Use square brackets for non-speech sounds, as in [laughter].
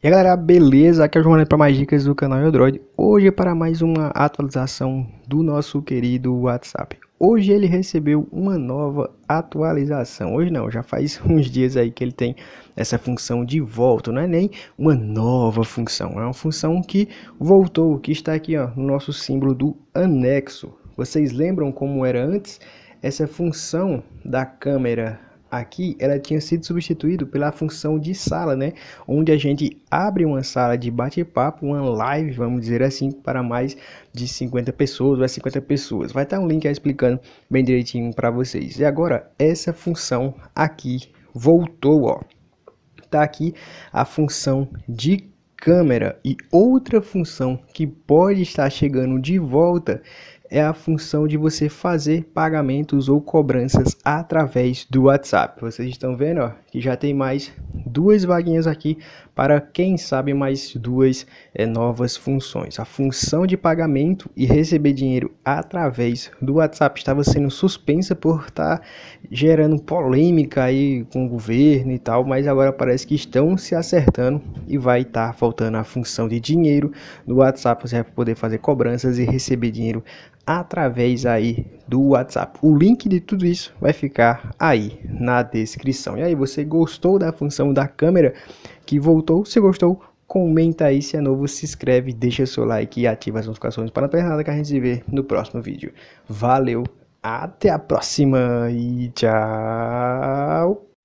E aí galera, beleza? Aqui é o João para mais dicas do canal Android. Hoje é para mais uma atualização do nosso querido WhatsApp. Hoje ele recebeu uma nova atualização. Hoje não, já faz [laughs] uns dias aí que ele tem essa função de volta, não é nem uma nova função, é uma função que voltou, que está aqui ó, no nosso símbolo do anexo. Vocês lembram como era antes? Essa função da câmera aqui ela tinha sido substituído pela função de sala, né? Onde a gente abre uma sala de bate-papo, uma live, vamos dizer assim, para mais de 50 pessoas, vai é 50 pessoas. Vai estar um link aí explicando bem direitinho para vocês. E agora essa função aqui voltou, ó. Tá aqui a função de câmera e outra função que pode estar chegando de volta é a função de você fazer pagamentos ou cobranças através do WhatsApp. Vocês estão vendo ó, que já tem mais duas vaguinhas aqui para quem sabe mais duas é, novas funções. A função de pagamento e receber dinheiro através do WhatsApp estava sendo suspensa por estar tá gerando polêmica aí com o governo e tal, mas agora parece que estão se acertando e vai estar tá faltando a função de dinheiro no WhatsApp. Você vai poder fazer cobranças e receber dinheiro através aí do WhatsApp. O link de tudo isso vai ficar aí na descrição. E aí, você gostou da função da câmera que voltou? Se gostou, comenta aí se é novo, se inscreve, deixa seu like e ativa as notificações para não perder nada que a gente se vê no próximo vídeo. Valeu, até a próxima e tchau!